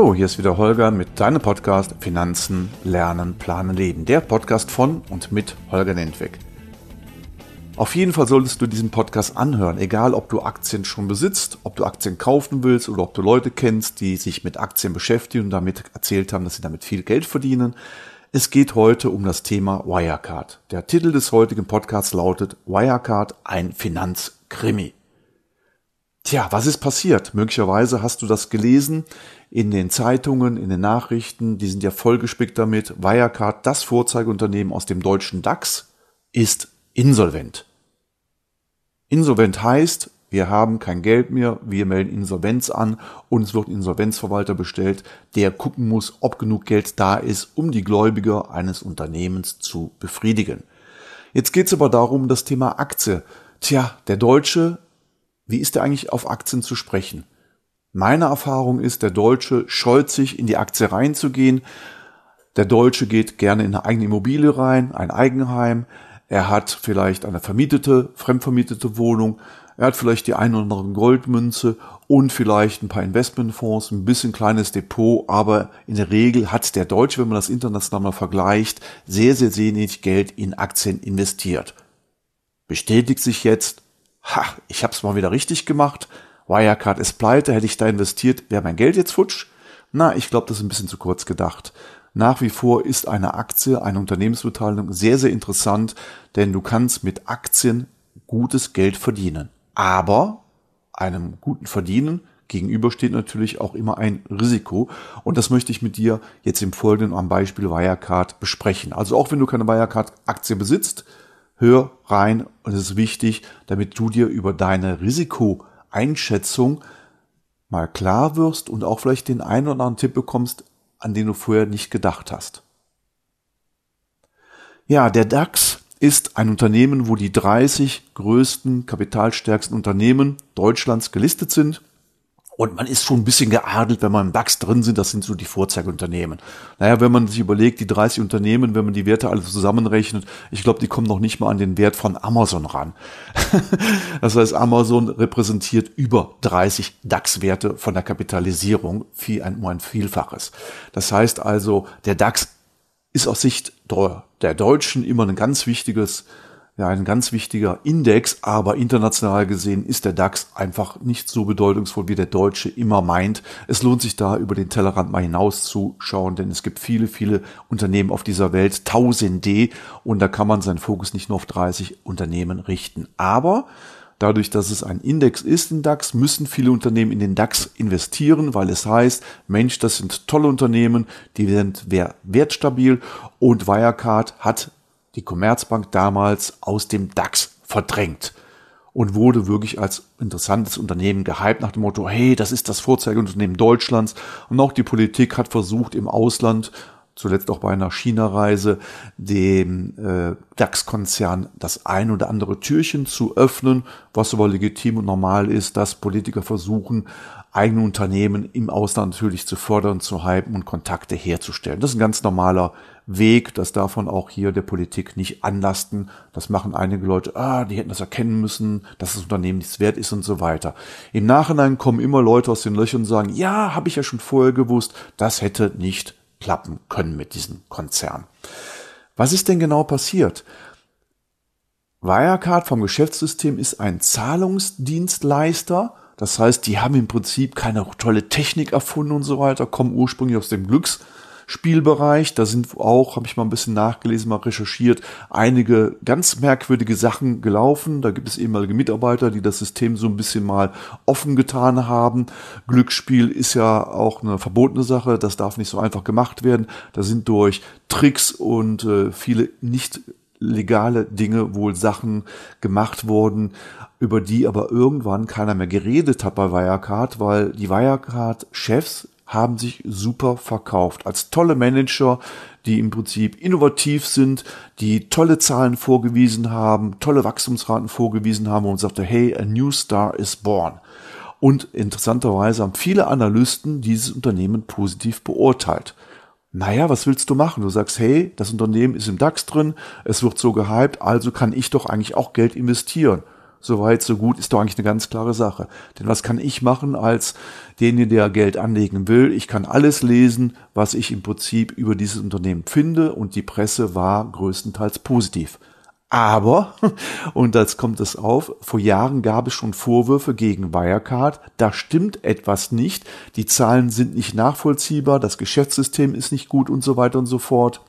Hallo, hier ist wieder Holger mit deinem Podcast Finanzen, Lernen, Planen, Leben. Der Podcast von und mit Holger Nentweg. Auf jeden Fall solltest du diesen Podcast anhören, egal ob du Aktien schon besitzt, ob du Aktien kaufen willst oder ob du Leute kennst, die sich mit Aktien beschäftigen und damit erzählt haben, dass sie damit viel Geld verdienen. Es geht heute um das Thema Wirecard. Der Titel des heutigen Podcasts lautet Wirecard, ein Finanzkrimi. Tja, was ist passiert? Möglicherweise hast du das gelesen in den Zeitungen, in den Nachrichten, die sind ja vollgespickt damit. Wirecard, das Vorzeigeunternehmen aus dem deutschen DAX, ist insolvent. Insolvent heißt, wir haben kein Geld mehr, wir melden Insolvenz an, und es wird ein Insolvenzverwalter bestellt, der gucken muss, ob genug Geld da ist, um die Gläubiger eines Unternehmens zu befriedigen. Jetzt geht es aber darum, das Thema Aktie. Tja, der Deutsche wie ist er eigentlich auf Aktien zu sprechen? Meine Erfahrung ist, der Deutsche scheut sich, in die Aktie reinzugehen. Der Deutsche geht gerne in eine eigene Immobilie rein, ein Eigenheim. Er hat vielleicht eine vermietete, fremdvermietete Wohnung. Er hat vielleicht die ein oder andere Goldmünze und vielleicht ein paar Investmentfonds, ein bisschen kleines Depot. Aber in der Regel hat der Deutsche, wenn man das international mal vergleicht, sehr, sehr wenig Geld in Aktien investiert. Bestätigt sich jetzt ha, ich hab's mal wieder richtig gemacht, Wirecard ist pleite, hätte ich da investiert, wäre mein Geld jetzt futsch? Na, ich glaube, das ist ein bisschen zu kurz gedacht. Nach wie vor ist eine Aktie, eine Unternehmensbeteiligung sehr, sehr interessant, denn du kannst mit Aktien gutes Geld verdienen. Aber einem guten Verdienen gegenüber steht natürlich auch immer ein Risiko. Und das möchte ich mit dir jetzt im Folgenden am Beispiel Wirecard besprechen. Also auch wenn du keine Wirecard-Aktie besitzt, hör rein und es ist wichtig, damit du dir über deine Risikoeinschätzung mal klar wirst und auch vielleicht den einen oder anderen Tipp bekommst, an den du vorher nicht gedacht hast. Ja, der DAX ist ein Unternehmen, wo die 30 größten, kapitalstärksten Unternehmen Deutschlands gelistet sind. Und man ist schon ein bisschen geadelt, wenn man im DAX drin sind, das sind so die Vorzeigeunternehmen. Naja, wenn man sich überlegt, die 30 Unternehmen, wenn man die Werte alle zusammenrechnet, ich glaube, die kommen noch nicht mal an den Wert von Amazon ran. das heißt, Amazon repräsentiert über 30 DAX-Werte von der Kapitalisierung, viel ein, nur ein Vielfaches. Das heißt also, der DAX ist aus Sicht der Deutschen immer ein ganz wichtiges ja ein ganz wichtiger Index, aber international gesehen ist der DAX einfach nicht so bedeutungsvoll, wie der Deutsche immer meint. Es lohnt sich da über den Tellerrand mal hinauszuschauen, denn es gibt viele, viele Unternehmen auf dieser Welt, tausende, und da kann man seinen Fokus nicht nur auf 30 Unternehmen richten. Aber Dadurch, dass es ein Index ist, den DAX, müssen viele Unternehmen in den DAX investieren, weil es heißt, Mensch, das sind tolle Unternehmen, die sind wertstabil und Wirecard hat die Commerzbank damals aus dem DAX verdrängt und wurde wirklich als interessantes Unternehmen gehypt nach dem Motto, hey, das ist das Vorzeigeunternehmen Deutschlands. Und auch die Politik hat versucht, im Ausland zuletzt auch bei einer China-Reise dem äh, DAX-Konzern das ein oder andere Türchen zu öffnen, was aber legitim und normal ist, dass Politiker versuchen, eigene Unternehmen im Ausland natürlich zu fördern, zu hypen und Kontakte herzustellen. Das ist ein ganz normaler Weg, das darf man auch hier der Politik nicht anlasten. Das machen einige Leute, ah, die hätten das erkennen müssen, dass das Unternehmen nichts wert ist und so weiter. Im Nachhinein kommen immer Leute aus den Löchern und sagen, ja, habe ich ja schon vorher gewusst, das hätte nicht klappen können mit diesem Konzern. Was ist denn genau passiert? Wirecard vom Geschäftssystem ist ein Zahlungsdienstleister. Das heißt, die haben im Prinzip keine tolle Technik erfunden und so weiter, kommen ursprünglich aus dem Glücks, Spielbereich. Da sind auch, habe ich mal ein bisschen nachgelesen, mal recherchiert, einige ganz merkwürdige Sachen gelaufen. Da gibt es ehemalige Mitarbeiter, die das System so ein bisschen mal offen getan haben. Glücksspiel ist ja auch eine verbotene Sache, das darf nicht so einfach gemacht werden. Da sind durch Tricks und äh, viele nicht legale Dinge wohl Sachen gemacht worden, über die aber irgendwann keiner mehr geredet hat bei Wirecard, weil die Wirecard-Chefs haben sich super verkauft. Als tolle Manager, die im Prinzip innovativ sind, die tolle Zahlen vorgewiesen haben, tolle Wachstumsraten vorgewiesen haben und sagte, hey, a new star is born. Und interessanterweise haben viele Analysten dieses Unternehmen positiv beurteilt. Naja, was willst du machen? Du sagst, hey, das Unternehmen ist im DAX drin, es wird so gehypt, also kann ich doch eigentlich auch Geld investieren so weit, so gut, ist doch eigentlich eine ganz klare Sache. Denn was kann ich machen als derjenige, der Geld anlegen will? Ich kann alles lesen, was ich im Prinzip über dieses Unternehmen finde und die Presse war größtenteils positiv. Aber, und jetzt kommt es auf, vor Jahren gab es schon Vorwürfe gegen Wirecard, da stimmt etwas nicht, die Zahlen sind nicht nachvollziehbar, das Geschäftssystem ist nicht gut und so weiter und so fort.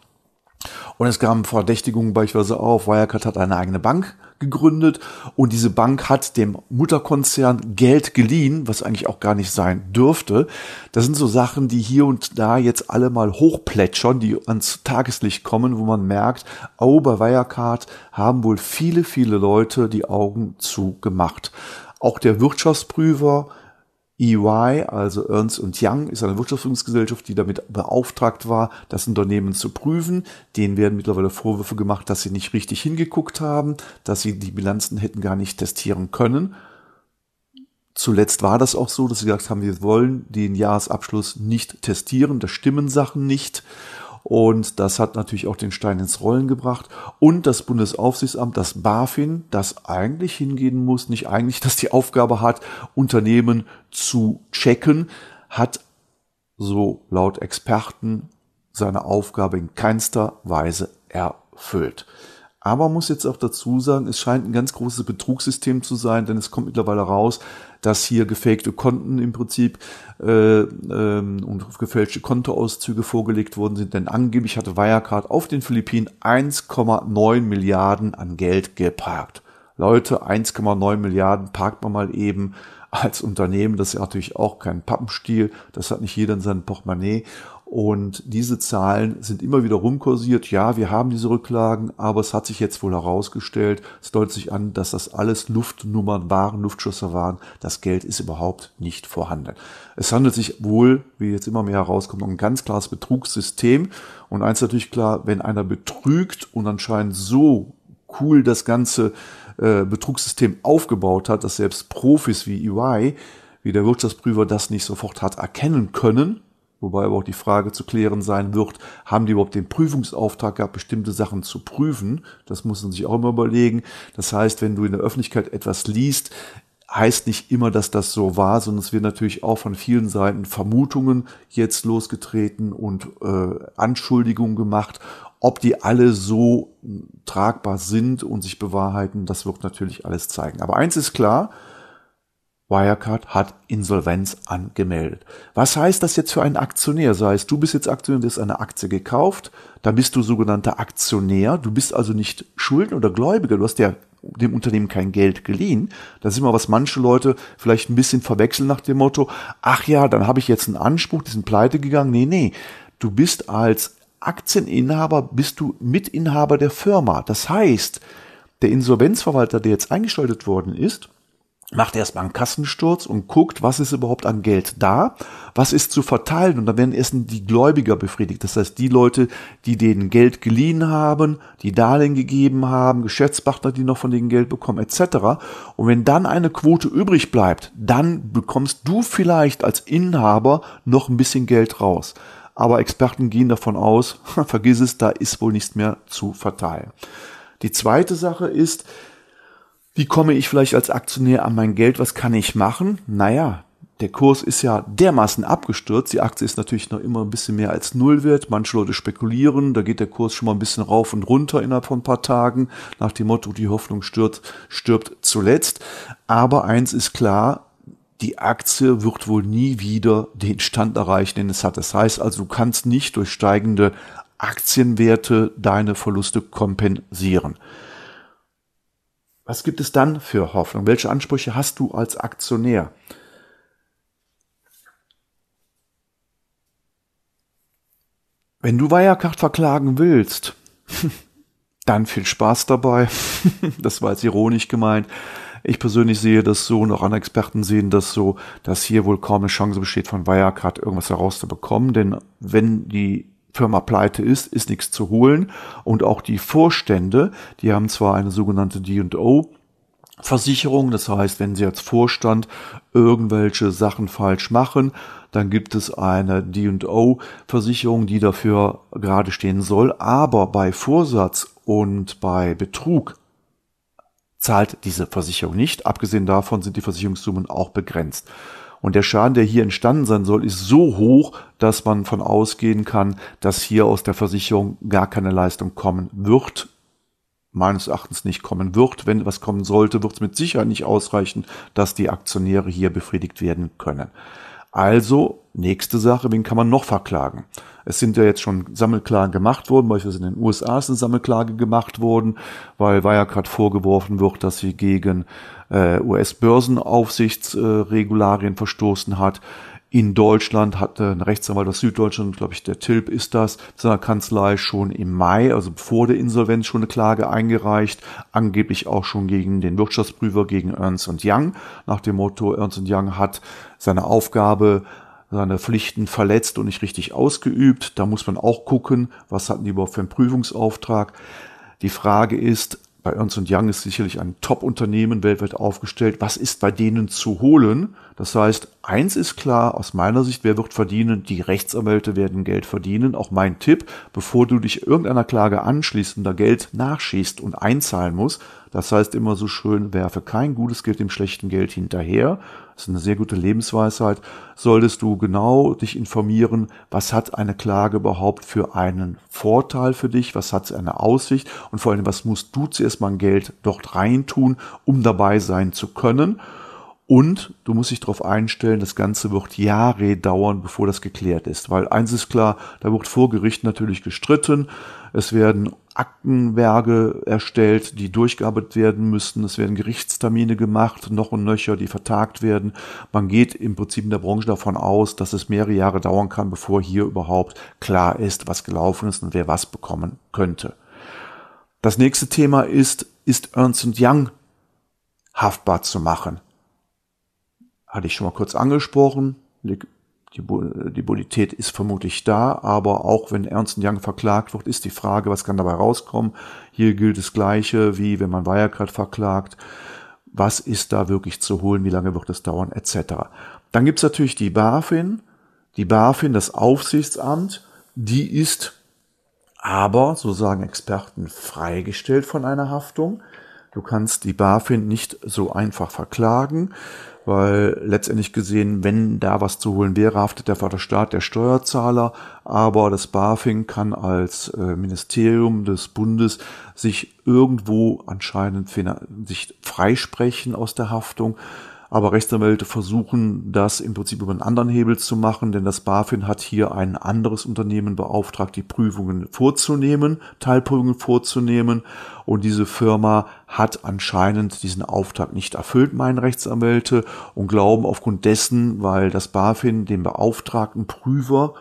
Und es kamen Verdächtigungen beispielsweise auf, Wirecard hat eine eigene Bank, gegründet und diese Bank hat dem Mutterkonzern Geld geliehen, was eigentlich auch gar nicht sein dürfte. Das sind so Sachen, die hier und da jetzt alle mal hochplätschern, die ans Tageslicht kommen, wo man merkt, oh, bei Wirecard haben wohl viele, viele Leute die Augen zugemacht. Auch der Wirtschaftsprüfer EY, also Ernst Young, ist eine Wirtschaftsführungsgesellschaft, die damit beauftragt war, das Unternehmen zu prüfen. Denen werden mittlerweile Vorwürfe gemacht, dass sie nicht richtig hingeguckt haben, dass sie die Bilanzen hätten gar nicht testieren können. Zuletzt war das auch so, dass sie gesagt haben, wir wollen den Jahresabschluss nicht testieren, da stimmen Sachen nicht. Und das hat natürlich auch den Stein ins Rollen gebracht. Und das Bundesaufsichtsamt, das BaFin, das eigentlich hingehen muss, nicht eigentlich, dass die Aufgabe hat, Unternehmen zu checken, hat so laut Experten seine Aufgabe in keinster Weise erfüllt. Aber muss jetzt auch dazu sagen, es scheint ein ganz großes Betrugssystem zu sein, denn es kommt mittlerweile raus, dass hier gefakte Konten im Prinzip äh, ähm, und gefälschte Kontoauszüge vorgelegt worden sind, denn angeblich hatte Wirecard auf den Philippinen 1,9 Milliarden an Geld geparkt. Leute, 1,9 Milliarden parkt man mal eben als Unternehmen. Das ist natürlich auch kein Pappenstiel. Das hat nicht jeder in seinem Portemonnaie. Und diese Zahlen sind immer wieder rumkursiert. Ja, wir haben diese Rücklagen, aber es hat sich jetzt wohl herausgestellt, es deutet sich an, dass das alles Luftnummern waren, Luftschlösser waren. Das Geld ist überhaupt nicht vorhanden. Es handelt sich wohl, wie jetzt immer mehr herauskommt, um ein ganz klares Betrugssystem. Und eins natürlich klar, wenn einer betrügt und anscheinend so cool das ganze äh, Betrugssystem aufgebaut hat, dass selbst Profis wie EY, wie der Wirtschaftsprüfer das nicht sofort hat erkennen können, Wobei aber auch die Frage zu klären sein wird, haben die überhaupt den Prüfungsauftrag gehabt, bestimmte Sachen zu prüfen? Das muss man sich auch immer überlegen. Das heißt, wenn du in der Öffentlichkeit etwas liest, heißt nicht immer, dass das so war, sondern es wird natürlich auch von vielen Seiten Vermutungen jetzt losgetreten und äh, Anschuldigungen gemacht. Ob die alle so tragbar sind und sich bewahrheiten, das wird natürlich alles zeigen. Aber eins ist klar, Wirecard hat Insolvenz angemeldet. Was heißt das jetzt für einen Aktionär? Das heißt, du bist jetzt Aktionär, du hast eine Aktie gekauft, da bist du sogenannter Aktionär, du bist also nicht Schulden oder Gläubiger, du hast ja dem Unternehmen kein Geld geliehen. Das ist immer, was manche Leute vielleicht ein bisschen verwechseln nach dem Motto, ach ja, dann habe ich jetzt einen Anspruch, die sind pleite gegangen. Nee, nee. Du bist als Aktieninhaber, bist du Mitinhaber der Firma. Das heißt, der Insolvenzverwalter, der jetzt eingeschaltet worden ist, macht erstmal einen Kassensturz und guckt, was ist überhaupt an Geld da, was ist zu verteilen. Und dann werden erst die Gläubiger befriedigt. Das heißt, die Leute, die denen Geld geliehen haben, die Darlehen gegeben haben, Geschäftspartner, die noch von denen Geld bekommen, etc. Und wenn dann eine Quote übrig bleibt, dann bekommst du vielleicht als Inhaber noch ein bisschen Geld raus. Aber Experten gehen davon aus, vergiss es, da ist wohl nichts mehr zu verteilen. Die zweite Sache ist, wie komme ich vielleicht als Aktionär an mein Geld? Was kann ich machen? Naja, der Kurs ist ja dermaßen abgestürzt. Die Aktie ist natürlich noch immer ein bisschen mehr als Null wert. Manche Leute spekulieren, da geht der Kurs schon mal ein bisschen rauf und runter innerhalb von ein paar Tagen, nach dem Motto, die Hoffnung stirbt, stirbt zuletzt. Aber eins ist klar, die Aktie wird wohl nie wieder den Stand erreichen, den es hat. Das heißt also, du kannst nicht durch steigende Aktienwerte deine Verluste kompensieren. Was gibt es dann für Hoffnung? Welche Ansprüche hast du als Aktionär? Wenn du Wirecard verklagen willst, dann viel Spaß dabei. das war jetzt ironisch gemeint. Ich persönlich sehe das so und auch andere Experten sehen das so, dass hier wohl kaum eine Chance besteht, von Wirecard irgendwas herauszubekommen. Denn wenn die Firma pleite ist, ist nichts zu holen. Und auch die Vorstände, die haben zwar eine sogenannte D&O, Versicherung, das heißt, wenn Sie als Vorstand irgendwelche Sachen falsch machen, dann gibt es eine D&O-Versicherung, die dafür gerade stehen soll. Aber bei Vorsatz und bei Betrug zahlt diese Versicherung nicht. Abgesehen davon sind die Versicherungssummen auch begrenzt. Und der Schaden, der hier entstanden sein soll, ist so hoch, dass man von ausgehen kann, dass hier aus der Versicherung gar keine Leistung kommen wird. Meines Erachtens nicht kommen wird. Wenn was kommen sollte, wird es mit Sicherheit nicht ausreichen, dass die Aktionäre hier befriedigt werden können. Also, nächste Sache, wen kann man noch verklagen? Es sind ja jetzt schon Sammelklagen gemacht worden, beispielsweise in den USA ist eine Sammelklage gemacht worden, weil Wirecard vorgeworfen wird, dass sie gegen äh, US-Börsenaufsichtsregularien äh, verstoßen hat in Deutschland hat ein Rechtsanwalt aus Süddeutschland, glaube ich, der Tilp ist das, seiner Kanzlei schon im Mai, also vor der Insolvenz, schon eine Klage eingereicht, angeblich auch schon gegen den Wirtschaftsprüfer, gegen Ernst Young, nach dem Motto, Ernst Young hat seine Aufgabe seine Pflichten verletzt und nicht richtig ausgeübt. Da muss man auch gucken, was hatten die überhaupt für einen Prüfungsauftrag. Die Frage ist, bei Ernst Young ist sicherlich ein Top-Unternehmen weltweit aufgestellt. Was ist bei denen zu holen? Das heißt, eins ist klar, aus meiner Sicht, wer wird verdienen? Die Rechtsanwälte werden Geld verdienen. Auch mein Tipp, bevor du dich irgendeiner Klage anschließt und da Geld nachschießt und einzahlen musst, das heißt immer so schön, werfe kein gutes Geld dem schlechten Geld hinterher, das ist eine sehr gute Lebensweisheit. Solltest du genau dich informieren, was hat eine Klage überhaupt für einen Vorteil für dich? Was hat eine Aussicht? Und vor allem, was musst du zuerst mal Geld dort reintun, um dabei sein zu können? Und du musst dich darauf einstellen, das Ganze wird Jahre dauern, bevor das geklärt ist. Weil eins ist klar, da wird vor Gericht natürlich gestritten. Es werden Aktenberge erstellt, die durchgearbeitet werden müssen. Es werden Gerichtstermine gemacht, noch und nöcher, die vertagt werden. Man geht im Prinzip in der Branche davon aus, dass es mehrere Jahre dauern kann, bevor hier überhaupt klar ist, was gelaufen ist und wer was bekommen könnte. Das nächste Thema ist, ist Ernst Young haftbar zu machen. Hatte ich schon mal kurz angesprochen, die, die Bonität ist vermutlich da, aber auch wenn Ernst Young verklagt wird, ist die Frage, was kann dabei rauskommen. Hier gilt das Gleiche, wie wenn man Wirecard verklagt. Was ist da wirklich zu holen? Wie lange wird es dauern? Etc. Dann gibt's natürlich die BaFin. Die BaFin, das Aufsichtsamt, die ist aber, so sagen Experten, freigestellt von einer Haftung. Du kannst die BaFin nicht so einfach verklagen, weil letztendlich gesehen, wenn da was zu holen wäre, haftet der Vaterstaat der Steuerzahler, aber das BaFin kann als äh, Ministerium des Bundes sich irgendwo anscheinend sich freisprechen aus der Haftung aber Rechtsanwälte versuchen das im Prinzip über einen anderen Hebel zu machen, denn das BaFin hat hier ein anderes Unternehmen beauftragt, die Prüfungen vorzunehmen, Teilprüfungen vorzunehmen. Und diese Firma hat anscheinend diesen Auftrag nicht erfüllt, meinen Rechtsanwälte, und glauben aufgrund dessen, weil das BaFin den beauftragten Prüfer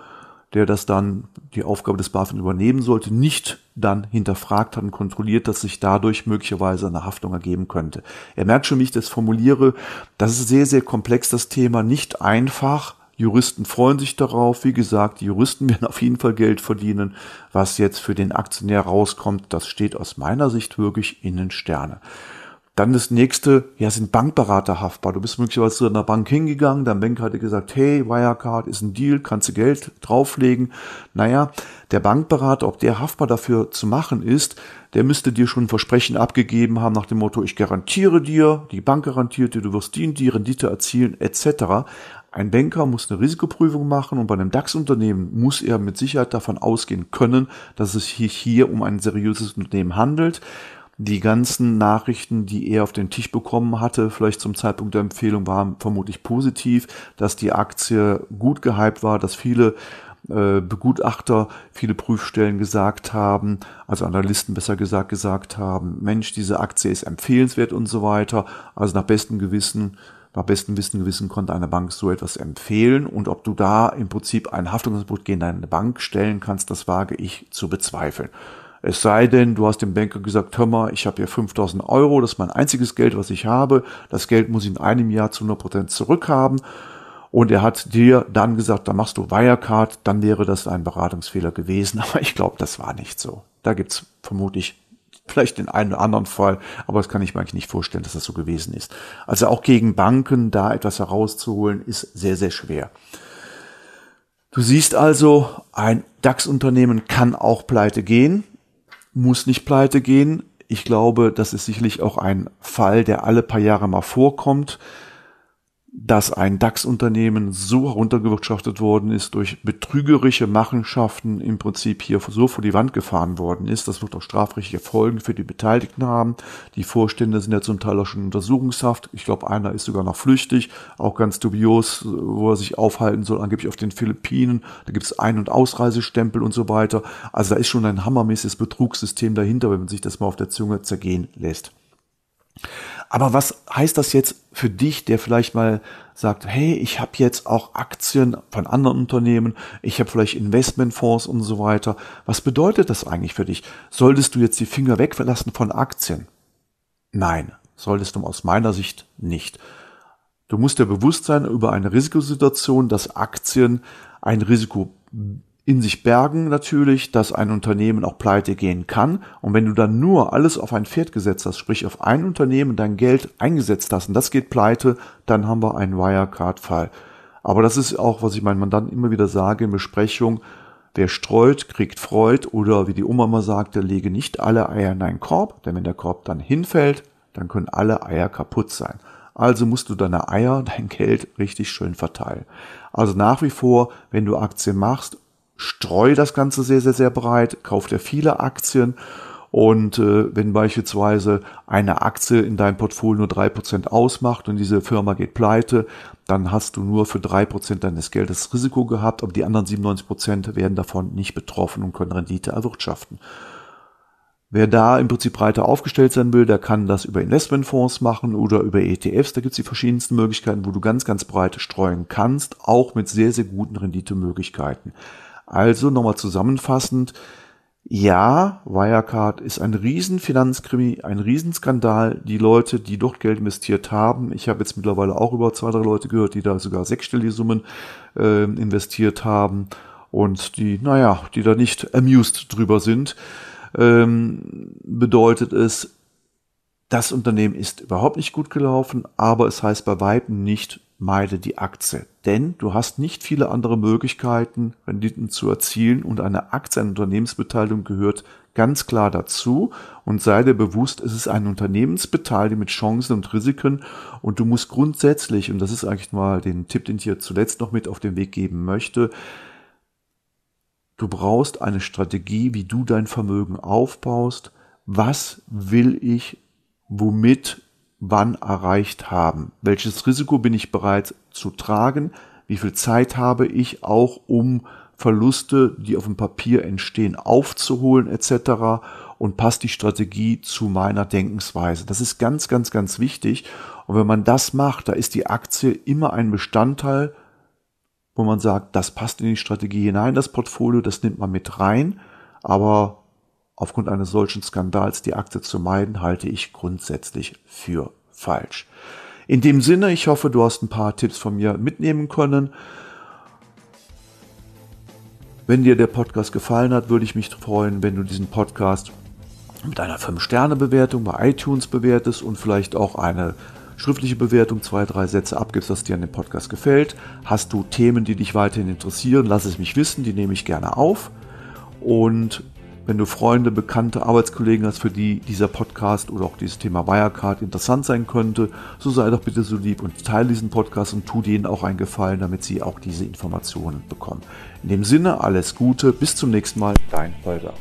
der das dann die Aufgabe des BaFin übernehmen sollte, nicht dann hinterfragt hat und kontrolliert, dass sich dadurch möglicherweise eine Haftung ergeben könnte. Er merkt schon, wie ich das formuliere. Das ist sehr, sehr komplex, das Thema, nicht einfach. Juristen freuen sich darauf. Wie gesagt, die Juristen werden auf jeden Fall Geld verdienen. Was jetzt für den Aktionär rauskommt, das steht aus meiner Sicht wirklich in den Sternen. Dann das nächste, ja, sind Bankberater haftbar. Du bist möglicherweise zu einer Bank hingegangen, dein Banker hat dir gesagt, hey, Wirecard ist ein Deal, kannst du Geld drauflegen. Naja, der Bankberater, ob der haftbar dafür zu machen ist, der müsste dir schon ein Versprechen abgegeben haben nach dem Motto, ich garantiere dir, die Bank garantiert dir, du wirst die, die Rendite erzielen, etc. Ein Banker muss eine Risikoprüfung machen und bei einem DAX-Unternehmen muss er mit Sicherheit davon ausgehen können, dass es sich hier um ein seriöses Unternehmen handelt die ganzen Nachrichten, die er auf den Tisch bekommen hatte, vielleicht zum Zeitpunkt der Empfehlung, waren vermutlich positiv, dass die Aktie gut gehypt war, dass viele äh, Begutachter, viele Prüfstellen gesagt haben, also Analysten besser gesagt gesagt haben, Mensch, diese Aktie ist empfehlenswert und so weiter. Also nach bestem Gewissen, nach bestem Wissen Gewissen konnte eine Bank so etwas empfehlen und ob du da im Prinzip ein Haftungsanspruch gegen deine Bank stellen kannst, das wage ich zu bezweifeln. Es sei denn, du hast dem Banker gesagt, hör mal, ich habe hier 5000 Euro, das ist mein einziges Geld, was ich habe. Das Geld muss ich in einem Jahr zu 100% zurückhaben. Und er hat dir dann gesagt, da machst du Wirecard, dann wäre das ein Beratungsfehler gewesen. Aber ich glaube, das war nicht so. Da gibt's vermutlich vielleicht den einen oder anderen Fall, aber das kann ich mir eigentlich nicht vorstellen, dass das so gewesen ist. Also auch gegen Banken da etwas herauszuholen, ist sehr, sehr schwer. Du siehst also, ein DAX-Unternehmen kann auch pleite gehen muss nicht pleite gehen. Ich glaube, das ist sicherlich auch ein Fall, der alle paar Jahre mal vorkommt dass ein DAX-Unternehmen so heruntergewirtschaftet worden ist, durch betrügerische Machenschaften im Prinzip hier so vor die Wand gefahren worden ist. Das wird auch strafrechtliche Folgen für die Beteiligten haben. Die Vorstände sind ja zum Teil auch schon in Untersuchungshaft. Ich glaube, einer ist sogar noch flüchtig, auch ganz dubios, wo er sich aufhalten soll, angeblich auf den Philippinen. Da gibt es Ein- und Ausreisestempel und so weiter. Also da ist schon ein hammermäßiges Betrugssystem dahinter, wenn man sich das mal auf der Zunge zergehen lässt. Aber was heißt das jetzt für dich, der vielleicht mal sagt, hey, ich habe jetzt auch Aktien von anderen Unternehmen, ich habe vielleicht Investmentfonds und so weiter. Was bedeutet das eigentlich für dich? Solltest du jetzt die Finger wegverlassen von Aktien? Nein, solltest du aus meiner Sicht nicht. Du musst dir bewusst sein über eine Risikosituation, dass Aktien ein Risiko in sich bergen natürlich, dass ein Unternehmen auch pleite gehen kann. Und wenn du dann nur alles auf ein Pferd gesetzt hast, sprich auf ein Unternehmen dein Geld eingesetzt hast und das geht pleite, dann haben wir einen Wirecard-Fall. Aber das ist auch, was ich meinen Mandanten immer wieder sage in Besprechung. Wer streut, kriegt Freud oder wie die Oma mal sagte, lege nicht alle Eier in einen Korb, denn wenn der Korb dann hinfällt, dann können alle Eier kaputt sein. Also musst du deine Eier, dein Geld richtig schön verteilen. Also nach wie vor, wenn du Aktien machst streue das Ganze sehr, sehr, sehr breit, kauft dir viele Aktien. Und äh, wenn beispielsweise eine Aktie in deinem Portfolio nur drei Prozent ausmacht und diese Firma geht pleite, dann hast du nur für drei Prozent deines Geldes Risiko gehabt, aber die anderen 97% Prozent werden davon nicht betroffen und können Rendite erwirtschaften. Wer da im Prinzip breiter aufgestellt sein will, der kann das über Investmentfonds machen oder über ETFs. Da gibt es die verschiedensten Möglichkeiten, wo du ganz, ganz breit streuen kannst, auch mit sehr, sehr guten Renditemöglichkeiten. Also nochmal zusammenfassend, ja, Wirecard ist ein Riesenfinanzkrimi, ein Riesenskandal. Die Leute, die dort Geld investiert haben, ich habe jetzt mittlerweile auch über zwei, drei Leute gehört, die da sogar sechsstellige Summen äh, investiert haben und die, naja, die da nicht amused drüber sind, ähm, bedeutet es, das Unternehmen ist überhaupt nicht gut gelaufen, aber es heißt bei Weitem nicht, meide die Aktie. Denn du hast nicht viele andere Möglichkeiten, Renditen zu erzielen und eine Aktie, eine Unternehmensbeteiligung gehört ganz klar dazu und sei dir bewusst, es ist eine Unternehmensbeteiligung mit Chancen und Risiken und du musst grundsätzlich, und das ist eigentlich mal den Tipp, den ich dir zuletzt noch mit auf den Weg geben möchte, du brauchst eine Strategie, wie du dein Vermögen aufbaust, was will ich womit wann erreicht haben. Welches Risiko bin ich bereit zu tragen? Wie viel Zeit habe ich auch, um Verluste, die auf dem Papier entstehen, aufzuholen etc. Und passt die Strategie zu meiner Denkensweise. Das ist ganz, ganz, ganz wichtig. Und wenn man das macht, da ist die Aktie immer ein Bestandteil, wo man sagt, das passt in die Strategie hinein, das Portfolio, das nimmt man mit rein. Aber Aufgrund eines solchen Skandals die Akte zu meiden, halte ich grundsätzlich für falsch. In dem Sinne, ich hoffe, du hast ein paar Tipps von mir mitnehmen können. Wenn dir der Podcast gefallen hat, würde ich mich freuen, wenn du diesen Podcast mit einer 5-Sterne-Bewertung bei iTunes bewertest und vielleicht auch eine schriftliche Bewertung, zwei, drei Sätze abgibst, was dir an dem Podcast gefällt. Hast du Themen, die dich weiterhin interessieren, lass es mich wissen, die nehme ich gerne auf. Und wenn du Freunde, Bekannte, Arbeitskollegen hast, für die dieser Podcast oder auch dieses Thema Wirecard interessant sein könnte, so sei doch bitte so lieb und teile diesen Podcast und tu denen auch einen Gefallen, damit sie auch diese Informationen bekommen. In dem Sinne, alles Gute, bis zum nächsten Mal, dein Holger.